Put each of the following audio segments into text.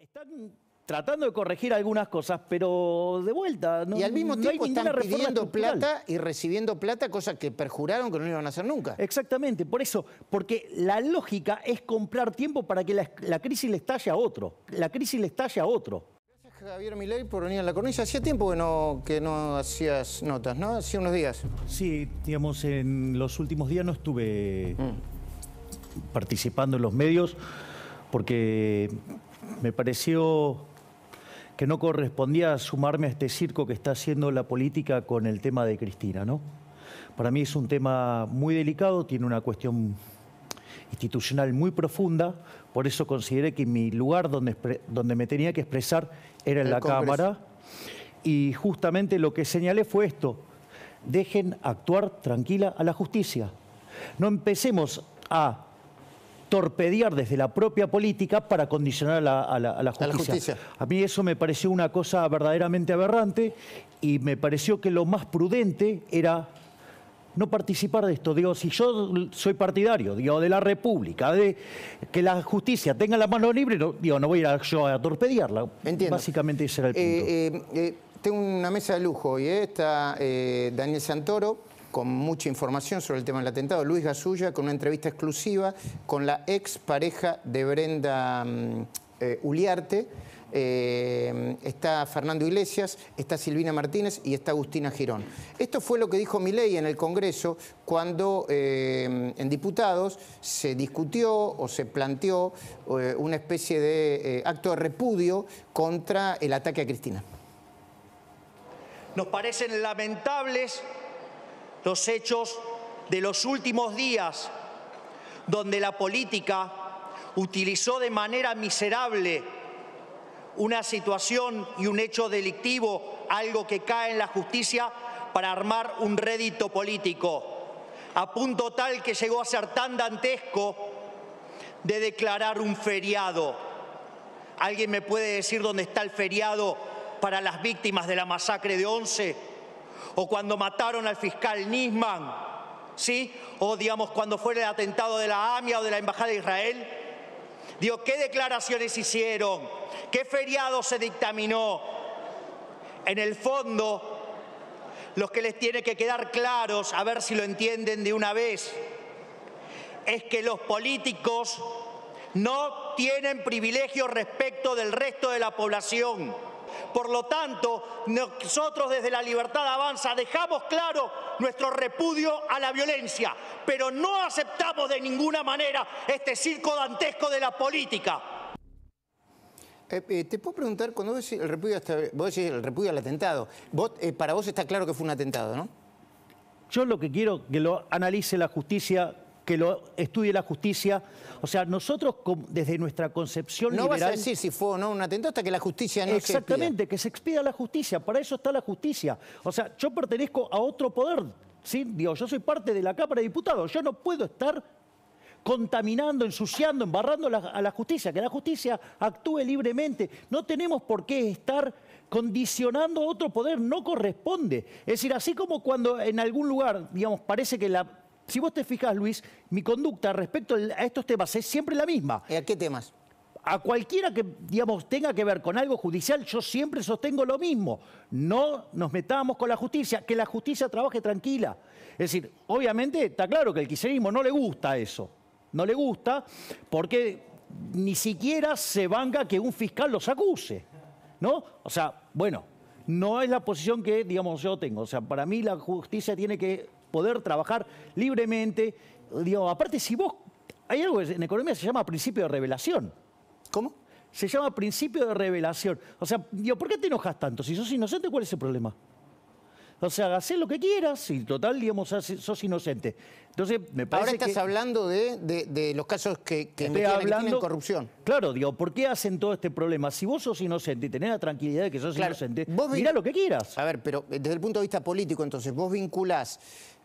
Están tratando de corregir algunas cosas, pero de vuelta. y al mismo tiempo están pidiendo plata y recibiendo plata, cosa que perjuraron que no iban a hacer nunca. Exactamente, por eso, porque la lógica es comprar tiempo para que la, crisis le estalle a otro. La crisis le estalle a otro. Gracias Javier Milei por venir a la cornisa. Hacía tiempo que no, hacías notas, ¿no? Hacía unos días. Sí, digamos, en los últimos días no estuve... Mm participando en los medios porque me pareció que no correspondía sumarme a este circo que está haciendo la política con el tema de Cristina, ¿no? Para mí es un tema muy delicado, tiene una cuestión institucional muy profunda, por eso consideré que mi lugar donde, me tenía que expresar era en la Cámara. Y justamente lo que señalé fue esto, dejen actuar tranquila a la justicia. No empecemos a torpedear desde la propia política para condicionar a la, justicia. A mí eso me pareció una cosa verdaderamente aberrante y me pareció que lo más prudente era no participar de esto. Digo, si yo soy partidario, digo, de la República, de que la justicia tenga la mano libre, no, digo, no voy a ir yo a torpedearla. Básicamente ese era el punto. Eh, eh, eh, tengo una mesa de lujo y está Daniel Santoro con mucha información sobre el tema del atentado, Luis Gasulla, con una entrevista exclusiva con la ex pareja de Brenda mm, eh, Uliarte. Eh, está Fernando Iglesias, está Silvina Martínez y está Agustina Girón. Esto fue lo que dijo Milei en el Congreso cuando eh, en diputados se discutió o se planteó una especie de acto de repudio contra el ataque a Cristina. Nos parecen lamentables los hechos de los últimos días, donde la política utilizó de manera miserable una situación y un hecho delictivo, algo que cae en la justicia, para armar un rédito político, a punto tal que llegó a ser tan dantesco de declarar un feriado. ¿Alguien me puede decir dónde está el feriado para las víctimas de la masacre de Once? o cuando mataron al fiscal Nisman, ¿sí? o digamos cuando fue el atentado de la AMIA o de la Embajada de Israel. Digo, ¿qué declaraciones hicieron? ¿Qué feriado se dictaminó? En el fondo, los que les tiene que quedar claros, a ver si lo entienden de una vez, es que los políticos no tienen privilegios respecto del resto de la población por lo tanto, nosotros desde la Libertad Avanza dejamos claro nuestro repudio a la violencia, pero no aceptamos de ninguna manera este circo dantesco de la política. Eh, eh, te puedo preguntar, cuando vos decís el repudio, el repudio al atentado, eh, para vos está claro que fue un atentado, ¿no? Yo lo que quiero que lo analice la justicia que lo estudie la justicia. O sea, nosotros desde nuestra concepción no liberal... No vas a decir si fue o no un atentado hasta que la justicia no Exactamente, que se expida la justicia, para eso está la justicia. O sea, yo pertenezco a otro poder, ¿sí? Digo, yo soy parte de la Cámara de Diputados, yo no puedo estar contaminando, ensuciando, embarrando a la justicia, que la justicia actúe libremente. No tenemos por qué estar condicionando a otro poder, no corresponde. Es decir, así como cuando en algún lugar, digamos, parece que la si vos te fijas, Luis, mi conducta respecto a estos temas es siempre la misma. a qué temas? a cualquiera que, digamos, tenga que ver con algo judicial, yo siempre sostengo lo mismo. No nos metamos con la justicia, que la justicia trabaje tranquila. Es decir, obviamente está claro que el quiserismo no le gusta eso. No le gusta porque ni siquiera se banca que un fiscal los acuse. ¿No? O sea, bueno, no es la posición que, digamos, yo tengo. O sea, para mí la justicia tiene que poder trabajar libremente. Digo, aparte, si vos. Hay algo en economía se llama principio de revelación. ¿Cómo? Se llama principio de revelación. O sea, digo, ¿por qué te enojas tanto? Si sos inocente, ¿cuál es el problema? O sea, haces lo que quieras y total, digamos, sos inocente. Entonces, me parece Ahora estás hablando de, los casos que, que, Estoy hablando... corrupción. Claro, digo, ¿por qué hacen todo este problema? Si vos sos inocente y tenés la tranquilidad de que sos inocente, vos lo que quieras. A ver, pero eh, desde el punto de vista político, entonces, vos vinculás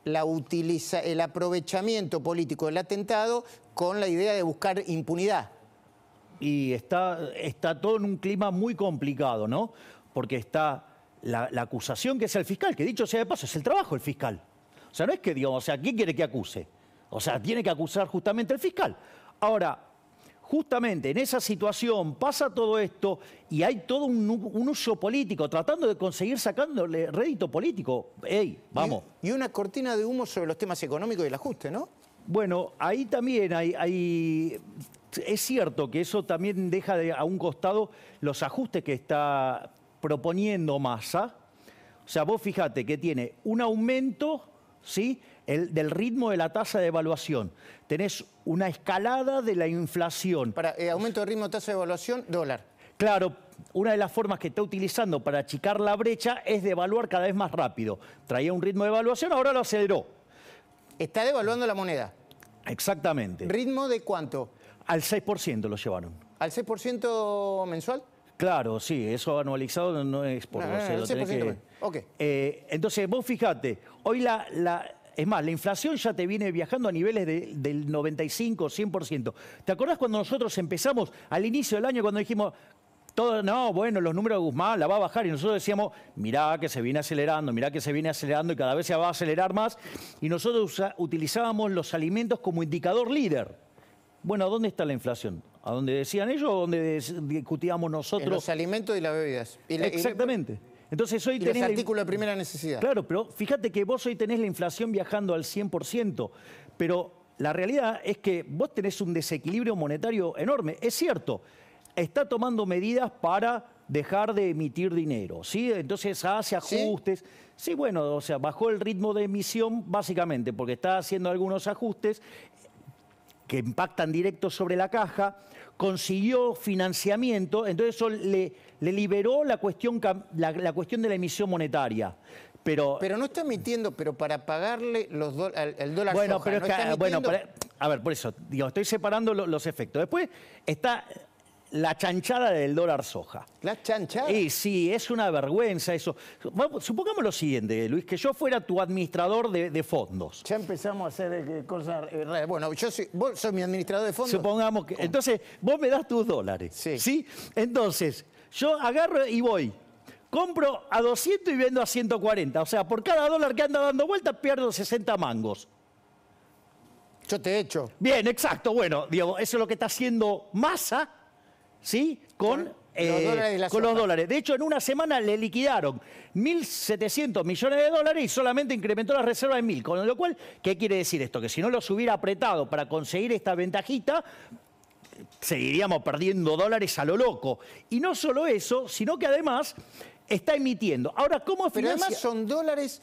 el aprovechamiento político del atentado con la idea de buscar impunidad. Y está todo en un clima muy complicado, ¿no? Porque está la, acusación que es el fiscal, que dicho sea de paso, es el trabajo del fiscal. O sea, no es que digamos, o sea, ¿quién quiere que acuse? O sea, tiene que acusar justamente el fiscal. Ahora, justamente en esa situación pasa todo esto y hay todo un, uso político, tratando de conseguir sacándole rédito político. ¡Ey, vamos! Y, una cortina de humo sobre los temas económicos y el ajuste, ¿no? Bueno, ahí también hay, hay es cierto que eso también deja a un costado los ajustes que está proponiendo masa. O sea, vos fijate que tiene un aumento ¿sí? El, del ritmo de la tasa de evaluación. Tenés una escalada de la inflación. Para el eh, aumento de ritmo, de tasa de evaluación, dólar. Claro, una de las formas que está utilizando para achicar la brecha es devaluar cada vez más rápido. Traía un ritmo de evaluación, ahora lo aceleró. Está devaluando la moneda. Exactamente. ¿Ritmo de cuánto? Al 6% lo llevaron. ¿Al 6% mensual? Claro, sí, eso anualizado no es por no, ah, no, eh, lo que... Eh, entonces, vos fijate, hoy la, la, Es más, la inflación ya te viene viajando a niveles de, del 95, 100%. ¿Te acordás cuando nosotros empezamos al inicio del año, cuando dijimos, todo, no, bueno, los números de Guzmán la va a bajar. Y nosotros decíamos, mirá que se viene acelerando, mirá que se viene acelerando y cada vez se va a acelerar más. Y nosotros utilizábamos los alimentos como indicador líder. Bueno, ¿dónde está la inflación? ¿A dónde decían ellos o dónde discutíamos nosotros? En los alimentos y las bebidas. Exactamente. Entonces hoy tenés... Los de primera necesidad. Claro, pero fíjate que vos hoy tenés la inflación viajando al 100%, pero la realidad es que vos tenés un desequilibrio monetario enorme. Es cierto, está tomando medidas para dejar de emitir dinero, ¿sí? Entonces hace ajustes. ¿Sí? ¿Sí? bueno, o sea, bajó el ritmo de emisión básicamente porque está haciendo algunos ajustes que impactan directo sobre la caja, consiguió financiamiento, entonces eso le, le liberó la cuestión, la, cuestión de la emisión monetaria. Pero, pero, no está emitiendo, pero para pagarle los el dólar bueno, pero ah, bueno, a ver, por eso, digo, estoy separando los efectos. Después está la chanchada del dólar soja. ¿La chanchada? Y sí, es una vergüenza eso. supongamos lo siguiente, Luis, que yo fuera tu administrador de, fondos. Ya empezamos a hacer eh, cosas eh, Bueno, yo soy, mi administrador de fondos. Supongamos que. Entonces, vos me das tus dólares. Sí. Entonces, yo agarro y voy compro a 200 y vendo a 140. O sea, por cada dólar que anda dando vuelta, pierdo 60 mangos. Yo te he hecho Bien, exacto. Bueno, Diego, eso es lo que está haciendo masa ¿sí? Con, los eh, dólares con dólares. De hecho, en una semana le liquidaron 1.700 millones de dólares y solamente incrementó la reserva en 1.000. Con lo cual, ¿qué quiere decir esto? Que si no los hubiera apretado para conseguir esta ventajita, seguiríamos perdiendo dólares a lo loco. Y no solo eso, sino que además está emitiendo. Ahora, ¿cómo Pero además son dólares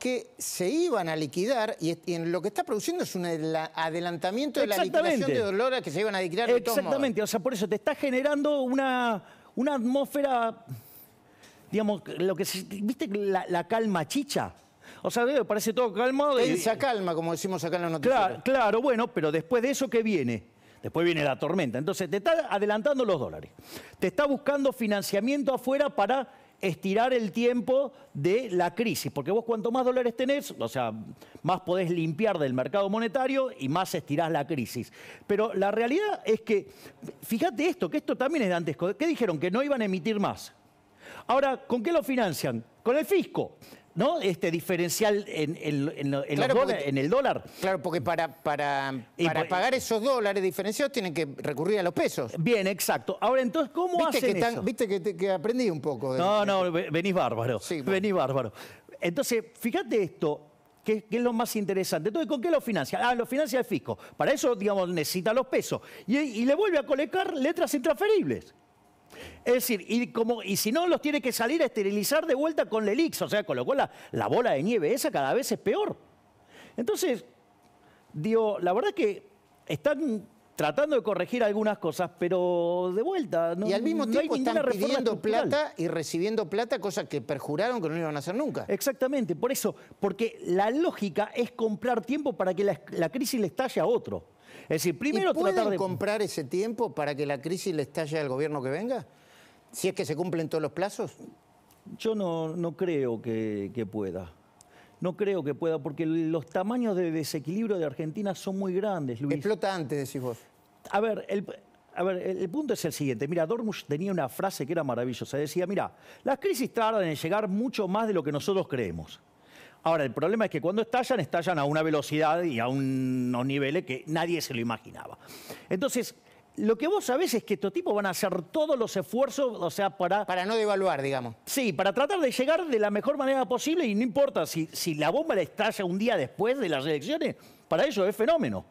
que se iban a liquidar y, en lo que está produciendo es un adelantamiento de la liquidación de Dolores que se iban a liquidar. De Exactamente, o sea, por eso te está generando una, una atmósfera, digamos, lo que viste la, calma chicha. O sea, parece todo calmado. Esa calma, como decimos acá en la noticia. Claro, claro, bueno, pero después de eso, ¿qué viene? Después viene la tormenta. Entonces, te está adelantando los dólares. Te está buscando financiamiento afuera para estirar el tiempo de la crisis, porque vos cuanto más dólares tenés, o sea, más podés limpiar del mercado monetario y más estirás la crisis. Pero la realidad es que, fíjate esto, que esto también es de antes, ¿Qué dijeron? Que no iban a emitir más. Ahora, ¿con qué lo financian? Con el fisco. ¿no? Este diferencial en, el dólar. Claro, porque para, para, pues, pagar eh, esos dólares diferenciados tienen que recurrir a los pesos. Bien, exacto. Ahora, entonces, ¿cómo ¿Viste que Viste que, aprendí un poco. no, no, venís bárbaro, sí, venís bárbaro. Entonces, fíjate esto, que, es lo más interesante. Entonces, ¿con qué lo financia? Ah, lo financia el fisco. Para eso, digamos, necesita los pesos. Y, y le vuelve a colectar letras intransferibles. Es decir, y, como, y si no, los tiene que salir a esterilizar de vuelta con el elix, o sea, con lo cual la, bola de nieve esa cada vez es peor. Entonces, digo, la verdad es que están tratando de corregir algunas cosas, pero de vuelta. No, y al mismo tiempo están pidiendo plata y recibiendo plata, cosas que perjuraron que no iban a hacer nunca. Exactamente, por eso, porque la lógica es comprar tiempo para que la, crisis le estalle a otro. Es decir, primero ¿Y tratar de comprar ese tiempo para que la crisis le estalle al gobierno que venga? Si es que se cumplen todos los plazos. Yo no, creo que, pueda. No creo que pueda, porque los tamaños de desequilibrio de Argentina son muy grandes, Luis. Explota antes, decís vos. A ver, el, punto es el siguiente. Mira, Dormus tenía una frase que era maravillosa. Decía, mira, las crisis tardan en llegar mucho más de lo que nosotros creemos. Ahora, el problema es que cuando estallan, estallan a una velocidad y a unos niveles que nadie se lo imaginaba. Entonces, lo que vos sabés es que estos tipos van a hacer todos los esfuerzos, o sea, para... Para no devaluar, digamos. Sí, para tratar de llegar de la mejor manera posible y no importa si, si la bomba le estalla un día después de las elecciones, para ellos es fenómeno.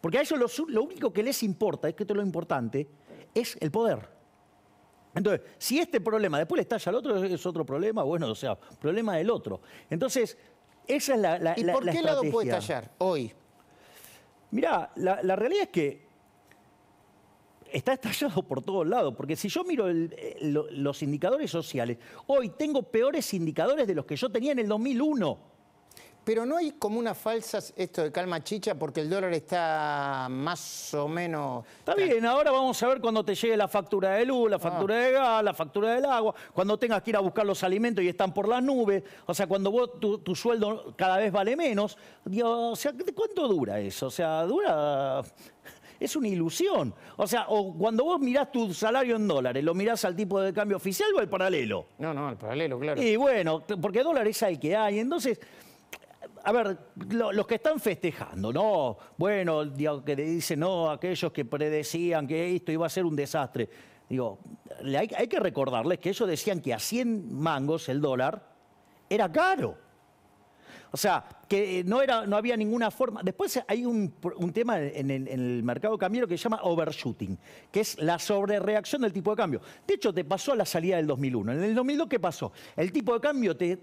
Porque a ellos lo, único que les importa, es que esto es lo importante, es el poder. Entonces, si este problema después le estalla al otro, es otro problema, bueno, o sea, problema del otro. Entonces, esa es la, la ¿Y por qué lado puede estallar hoy? Mirá, la realidad es que está estallado por todos lados, porque si yo miro los indicadores sociales, hoy tengo peores indicadores de los que yo tenía en el 2001. Pero no hay como unas falsas, esto de calma chicha porque el dólar está más o menos... Está bien, ahora vamos a ver cuando te llegue la factura de luz, la ah. factura de gas, la factura del agua, cuando tengas que ir a buscar los alimentos y están por las nubes, o sea, cuando vos, tu, tu sueldo cada vez vale menos, o sea, ¿cuánto dura eso? O sea, dura es una ilusión. O sea, o cuando vos mirás tu salario en dólares, ¿lo mirás al tipo de cambio oficial o al paralelo? No, no, al paralelo, claro. Y bueno, porque dólares hay que hay. Entonces, a ver, los que están festejando, ¿no? Bueno, que dicen, no, aquellos que predecían que esto iba a ser un desastre. Digo, hay, hay que recordarles que ellos decían que a 100 mangos el dólar era caro. O sea, que eh, no, era, no había ninguna forma. Después hay un, tema en el, mercado cambiero que se llama overshooting, que es la sobrereacción del tipo de cambio. De hecho, te pasó a la salida del 2001. En el 2002, ¿qué pasó? El tipo de cambio te,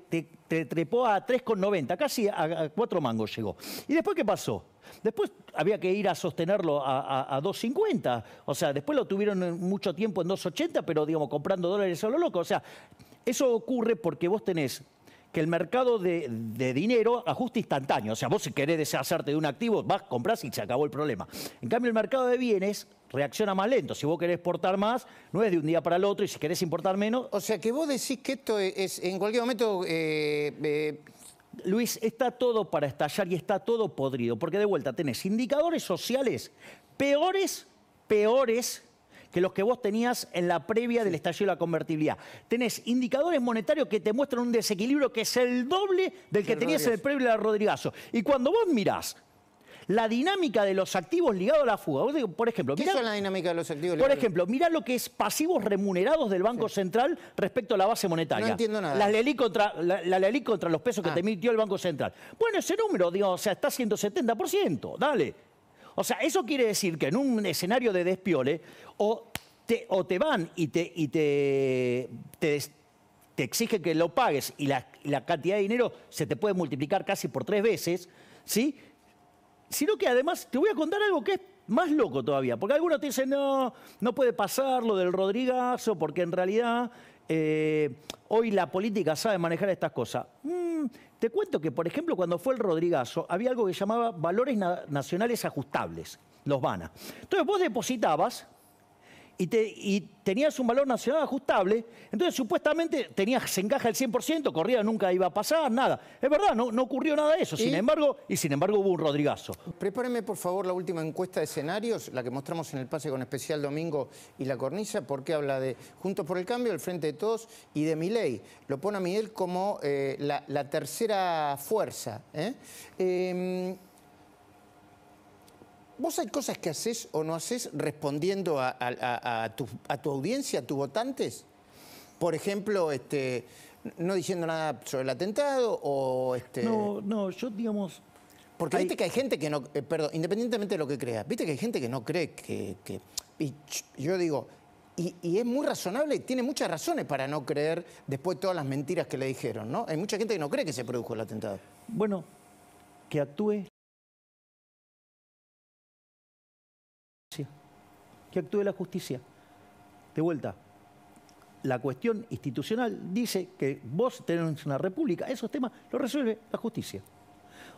trepó a 3,90, casi a, 4 mangos llegó. ¿Y después qué pasó? Después había que ir a sostenerlo a, a 2.50. O sea, después lo tuvieron mucho tiempo en 2.80, pero digamos, comprando dólares a lo loco. O sea, eso ocurre porque vos tenés que el mercado de, dinero ajuste instantáneo. O sea, vos si querés deshacerte de un activo, vas, compras y se acabó el problema. En cambio, el mercado de bienes reacciona más lento. Si vos querés exportar más, no es de un día para el otro, y si querés importar menos... O sea, que vos decís que esto es, en cualquier momento... Eh, eh, Luis, está todo para estallar y está todo podrido, porque de vuelta tenés indicadores sociales peores, peores que los que vos tenías en la previa del estallido de la convertibilidad. Tenés indicadores monetarios que te muestran un desequilibrio que es el doble del que tenías en el previo de Rodrigazo. Y cuando vos mirás la dinámica de los activos ligados a la fuga. Por ejemplo, mirá, ¿Qué la dinámica de los activos ligados? Por ejemplo, mirá lo que es pasivos remunerados del Banco Central respecto a la base monetaria. No entiendo nada. La lealí contra, los pesos que ah. te emitió el Banco Central. Bueno, ese número, digo, o sea, está 170%, dale. O sea, eso quiere decir que en un escenario de despiole o te, van y te, y exige que lo pagues y la, cantidad de dinero se te puede multiplicar casi por tres veces, ¿sí? Sino que además te voy a contar algo que es más loco todavía, porque algunos te dicen, no, no puede pasar lo del Rodrigazo, porque en realidad eh, hoy la política sabe manejar estas cosas. Mm, te cuento que, por ejemplo, cuando fue el Rodrigazo, había algo que llamaba valores nacionales ajustables, los BANA. Entonces vos depositabas y, tenías un valor nacional ajustable, entonces supuestamente se encaja el 100%, corrida nunca iba a pasar, nada. Es verdad, no, ocurrió nada de eso, sin embargo, y sin embargo hubo un Rodrigazo. Prepárenme por favor la última encuesta de escenarios, la que mostramos en el pase con especial domingo y la cornisa, porque habla de Juntos por el Cambio, el Frente de Todos y de Miley. Lo pone a Miguel como eh, la, tercera fuerza. ¿eh? Em, vos hay cosas que haces o no haces respondiendo a, tu, audiencia, a tus votantes. Por ejemplo, este, no diciendo nada sobre el atentado o... Este, no, no, yo digamos... Porque hay... viste que hay gente que no... Eh, perdón, independientemente de lo que creas, viste que hay gente que no cree que... y yo digo, y, es muy razonable, tiene muchas razones para no creer después de todas las mentiras que le dijeron, ¿no? Hay mucha gente que no cree que se produjo el atentado. Bueno, que actúe que actúe la justicia. De vuelta, la cuestión institucional dice que vos tenés una república, esos temas los resuelve la justicia.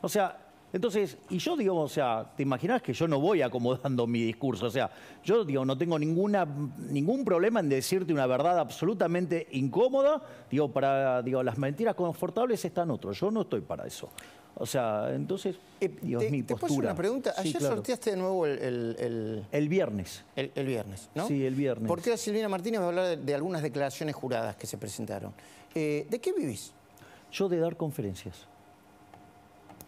O sea, entonces, y yo digo, o sea, te imaginas que yo no voy acomodando mi discurso, o sea, yo digo, no tengo ninguna, ningún problema en decirte una verdad absolutamente incómoda, digo, para, digo, las mentiras confortables están otros, yo no estoy para eso. O sea, entonces, eh, Dios mío, postura. Te una pregunta. Ayer sorteaste de nuevo el... El, viernes. El, viernes, ¿no? Sí, el viernes. Porque la Silvina Martínez va a hablar de, algunas declaraciones juradas que se presentaron. Eh, ¿De qué vivís? Yo de dar conferencias.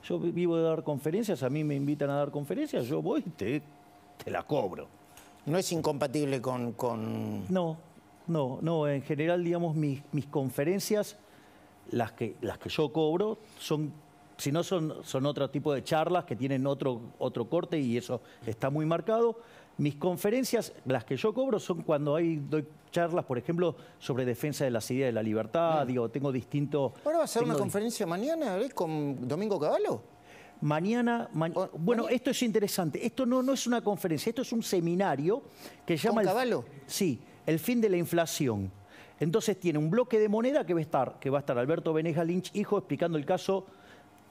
Yo vivo de dar conferencias, a mí me invitan a dar conferencias, yo voy y te, te la cobro. ¿No es incompatible con...? con... No, no, no. En general, digamos, mis, mis conferencias, las que, las que yo cobro, son si no son, otro tipo de charlas que tienen otro, corte y eso está muy marcado. Mis conferencias, las que yo cobro, son cuando hay, doy charlas, por ejemplo, sobre defensa de las ideas de la libertad, digo, tengo distintos. ¿Ahora va a ser una conferencia mañana con Domingo Caballo. Mañana, bueno, esto es interesante. Esto no, no es una conferencia, esto es un seminario que llama... ¿Con Cavallo? Sí, el fin de la inflación. Entonces tiene un bloque de moneda que va a estar, que va a estar Alberto Veneja Lynch, hijo, explicando el caso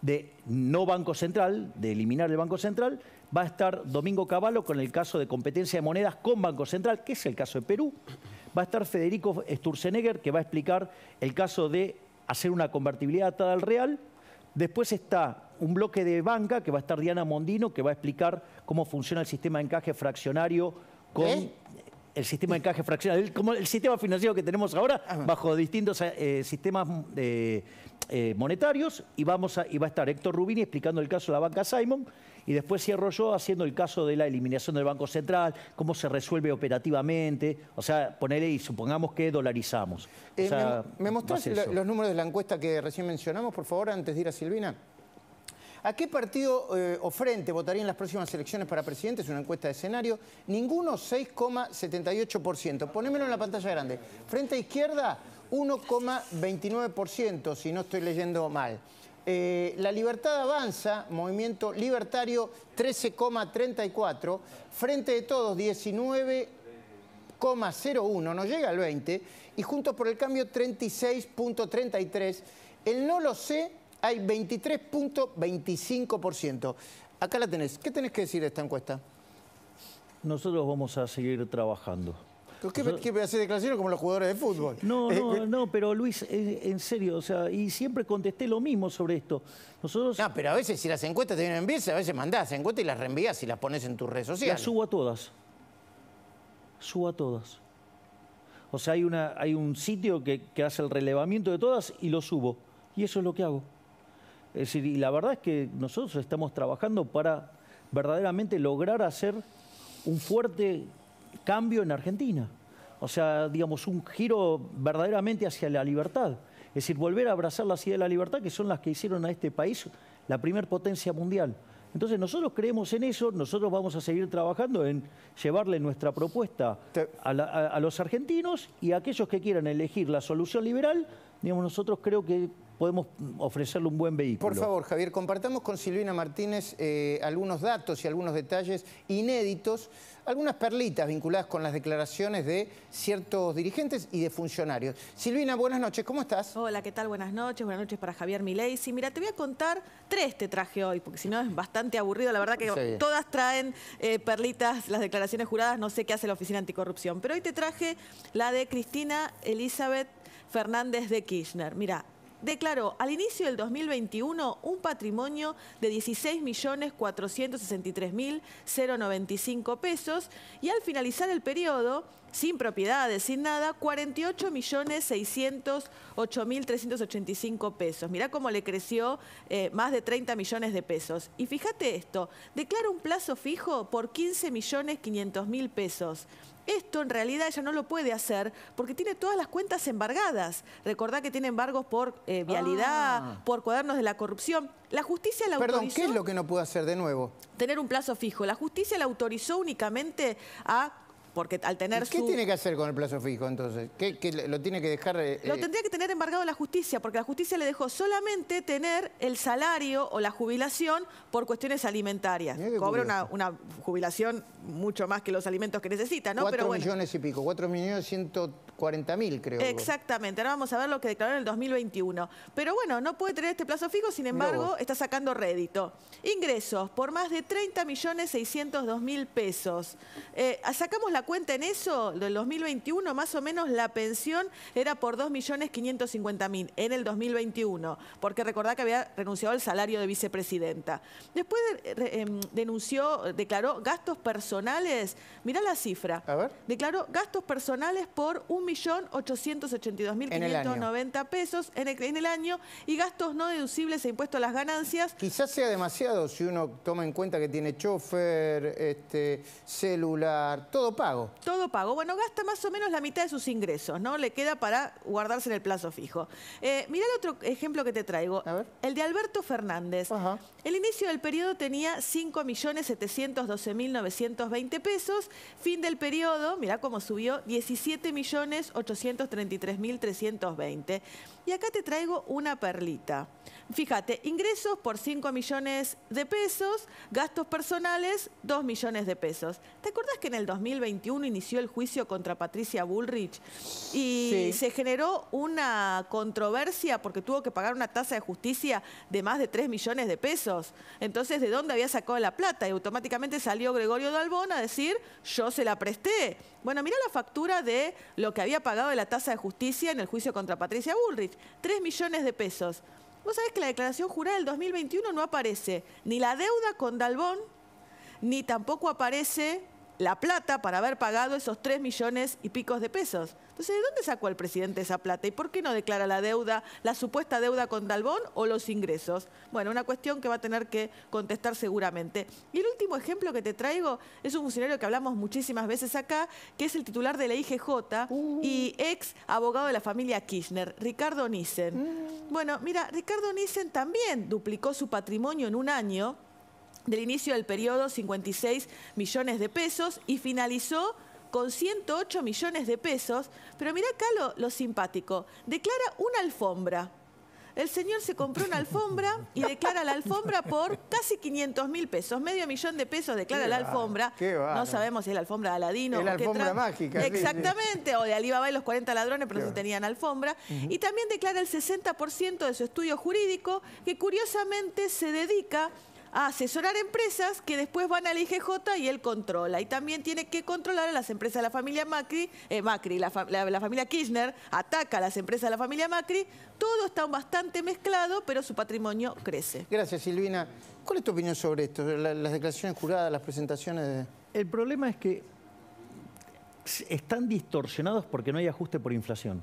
de no Banco Central, de eliminar el Banco Central, va a estar Domingo Cavallo con el caso de competencia de monedas con Banco Central, que es el caso de Perú. Va a estar Federico Sturzenegger, que va a explicar el caso de hacer una convertibilidad atada al real. Después está un bloque de banca, que va a estar Diana Mondino, que va a explicar cómo funciona el sistema de encaje fraccionario con... ¿Eh? el sistema de encaje fraccional, como el sistema financiero que tenemos ahora, bajo distintos eh, sistemas eh, eh, monetarios, y, vamos a, y va a estar Héctor Rubini explicando el caso de la banca Simon, y después cierro yo haciendo el caso de la eliminación del Banco Central, cómo se resuelve operativamente, o sea, ponele y supongamos que dolarizamos. ¿Me, me los números de la encuesta que recién mencionamos, por favor, antes de ir a Silvina? ¿A qué partido eh, o frente votaría en las próximas elecciones para presidente? Es una encuesta de escenario. Ninguno 6,78%. Ponémelo en la pantalla grande. Frente a izquierda 1,29%, si no estoy leyendo mal. Eh, la Libertad Avanza, Movimiento Libertario 13,34, Frente de Todos 19,01, no llega al 20, y Juntos por el Cambio 36,33. El no lo sé hay 23.25%. Acá la tenés. ¿Qué tenés que decir de esta encuesta? Nosotros vamos a seguir trabajando. ¿Qué, me hace me hace como los jugadores de fútbol? No, no, eh, no, pero Luis, eh, en serio, o sea, y siempre contesté lo mismo sobre esto. Nosotros. No, pero a veces si las encuestas te vienen bien, a veces mandás encuestas y las reenvías y las pones en tus redes sociales. Las subo a todas. Subo a todas. O sea, hay, una, hay un sitio que hace el relevamiento de todas y lo subo. Y eso es lo que hago. Es decir, y la verdad es que nosotros estamos trabajando para verdaderamente lograr hacer un fuerte cambio en Argentina. O sea, digamos, un giro verdaderamente hacia la libertad. Es decir, volver a abrazar las ideas de la libertad, que son las que hicieron a este país la primer potencia mundial. Entonces nosotros creemos en eso, nosotros vamos a seguir trabajando en llevarle nuestra propuesta a, a los argentinos y a aquellos que quieran elegir la solución liberal, digamos, nosotros creo que podemos ofrecerle un buen vehículo. Por favor, Javier, compartamos con Silvina Martínez eh, algunos datos y algunos detalles inéditos, algunas perlitas vinculadas con las declaraciones de ciertos dirigentes y de funcionarios. Silvina, buenas noches, ¿cómo estás? Hola, ¿qué tal? Buenas noches, buenas noches para Javier Milei. Sí, mira, te voy a contar tres te traje hoy, porque si no es bastante aburrido, la verdad que todas traen eh, perlitas, las declaraciones juradas, no sé qué hace la Oficina Anticorrupción, pero hoy te traje la de Cristina Elizabeth Fernández de Kirchner. Mira, declaró al inicio del 2021 un patrimonio de 16.463.095 pesos y al finalizar el periodo, sin propiedades, sin nada, 48.608.385 pesos. Mirá cómo le creció eh, más de 30 millones de pesos. Y fíjate esto, declara un plazo fijo por 15.500.000 pesos. Esto en realidad ella no lo puede hacer porque tiene todas las cuentas embargadas. Recordá que tiene embargos por eh, vialidad, ah. por cuadernos de la corrupción. La justicia la autorizó... Perdón, ¿qué es lo que no pudo hacer de nuevo? Tener un plazo fijo. La justicia la autorizó únicamente a porque al tener ¿Qué tiene que hacer con el plazo fijo entonces? ¿Qué, lo tiene que dejar...? Eh, lo eh? tendría que tener embargado la justicia, porque la justicia le dejó solamente tener el salario o la jubilación por cuestiones alimentarias. Cobra una, jubilación mucho más que los alimentos que necesita, ¿no? Cuatro millones y pico, cuatro millones ciento... 40 mil, creo. Exactamente, ahora vamos a ver lo que declaró en el 2021. Pero bueno, no puede tener este plazo fijo, sin embargo, está sacando rédito. Ingresos por más de 30 millones 602 mil pesos. Eh, sacamos la cuenta en eso, del 2021 más o menos la pensión era por 2.550.000 en el 2021, porque recordá que había renunciado al salario de vicepresidenta. Después eh, em, denunció, declaró gastos personales, mirá la cifra, A ver. declaró gastos personales por 1.882.590 pesos en el, en el año y gastos no deducibles e impuestos a las ganancias. Quizás sea demasiado si uno toma en cuenta que tiene chofer, este, celular, todo pago. Todo pago. Bueno, gasta más o menos la mitad de sus ingresos, ¿no? Le queda para guardarse en el plazo fijo. Eh, mirá el otro ejemplo que te traigo. A ver. El de Alberto Fernández. El inicio del periodo tenía 5.712.920 pesos. Fin del periodo, mirá cómo subió, 17.833.320. Y acá te traigo una perlita. Fíjate, ingresos por 5 millones de pesos, gastos personales 2 millones de pesos. ¿Te acuerdas que en el 2021 inició el juicio contra Patricia Bullrich y se generó una controversia porque tuvo que pagar una tasa de justicia de más de 3 millones de pesos? Entonces, ¿de dónde había sacado la plata? Y automáticamente salió Gregorio Dalbón a decir, yo se la presté. Bueno, mira la factura de lo que había pagado de la tasa de justicia en el juicio contra Patricia Bullrich. 3 millones de pesos. Vos sabés que la declaración jurada del 2021 no aparece ni la deuda con Dalbón, ni tampoco aparece la plata para haber pagado esos 3 millones y picos de pesos. Entonces, ¿de dónde sacó el presidente esa plata? ¿Y por qué no declara la deuda, la supuesta deuda con Dalbón o los ingresos? Bueno, una cuestión que va a tener que contestar seguramente. Y el último ejemplo que te traigo es un funcionario que hablamos muchísimas veces acá, que es el titular de la IGJ uh. y ex abogado de la familia Kirchner, Ricardo Nissen. Uh. Bueno, mira, Ricardo Nissen también duplicó su patrimonio en un año del inicio del periodo 56 millones de pesos y finalizó con 108 millones de pesos. Pero mira acá lo, simpático, declara una alfombra. El señor se compró una alfombra y declara la alfombra por casi 500 mil pesos. Medio millón de pesos declara la alfombra. no sabemos si es la alfombra de Aladino. la o mágica. Exactamente, o de Alibaba y los 40 ladrones, pero no tenían alfombra. Y también declara el 60% de su estudio jurídico, que curiosamente se dedica a asesorar empresas que después van al IGJ y él controla. Y también tiene que controlar a las empresas de la familia Macri, eh, Macri, la, familia Kirchner ataca a las empresas de la familia Macri. Todo está bastante mezclado, pero su patrimonio crece. Gracias, Silvina. ¿Cuál es tu opinión sobre esto? Las declaraciones juradas, las presentaciones El problema es que están distorsionados porque no hay ajuste por inflación.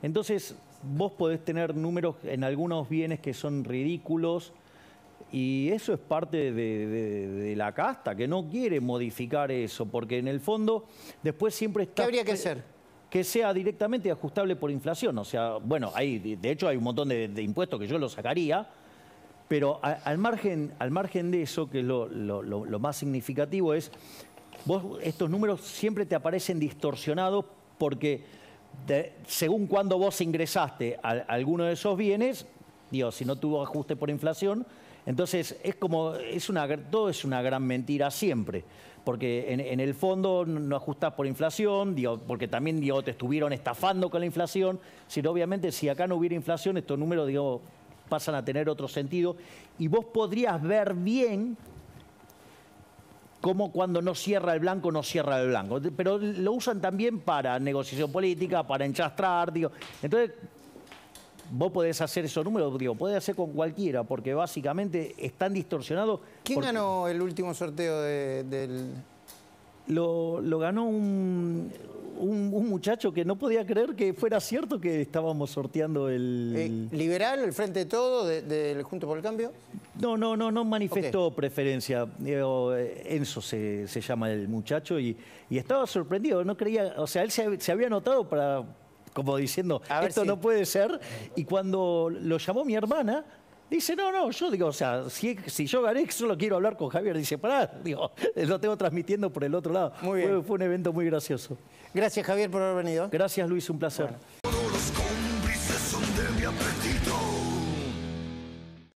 Entonces, vos podés tener números en algunos bienes que son ridículos, y eso es parte de, la casta, que no quiere modificar eso, porque en el fondo después siempre está... ¿Qué habría que hacer? Que sea directamente ajustable por inflación. O sea, bueno, hay, de hecho hay un montón de, impuestos que yo lo sacaría, pero al, margen, de eso, que es lo, más significativo, es vos estos números siempre te aparecen distorsionados porque según cuando vos ingresaste a, a alguno de esos bienes, digo, si no tuvo ajuste por inflación, entonces, es como, es una, todo es una gran mentira siempre, porque en, el fondo no ajustás por inflación, digo, porque también digo, te estuvieron estafando con la inflación, sino obviamente si acá no hubiera inflación, estos números digo, pasan a tener otro sentido, y vos podrías ver bien cómo cuando no cierra el blanco, no cierra el blanco. Pero lo usan también para negociación política, para enchastrar, digo. Entonces, vos podés hacer esos números, digo, podés hacer con cualquiera, porque básicamente están distorsionados. ¿Quién ganó el último sorteo del...? Lo, ganó un, muchacho que no podía creer que fuera cierto que estábamos sorteando el... Eh, ¿Liberal, el Frente de Todo, del Junto por el Cambio? No, no, no, no manifestó preferencia. Enzo eh, se, se, llama el muchacho y, estaba sorprendido, no creía, o sea, él se, se había anotado para como diciendo, esto no puede ser. Y cuando lo llamó mi hermana, Dice, no, no, yo digo, o sea, si, yo gané, solo quiero hablar con Javier. Dice, pará, digo, lo tengo transmitiendo por el otro lado. Fue, un evento muy gracioso. Gracias, Javier, por haber venido. Gracias, Luis, un placer.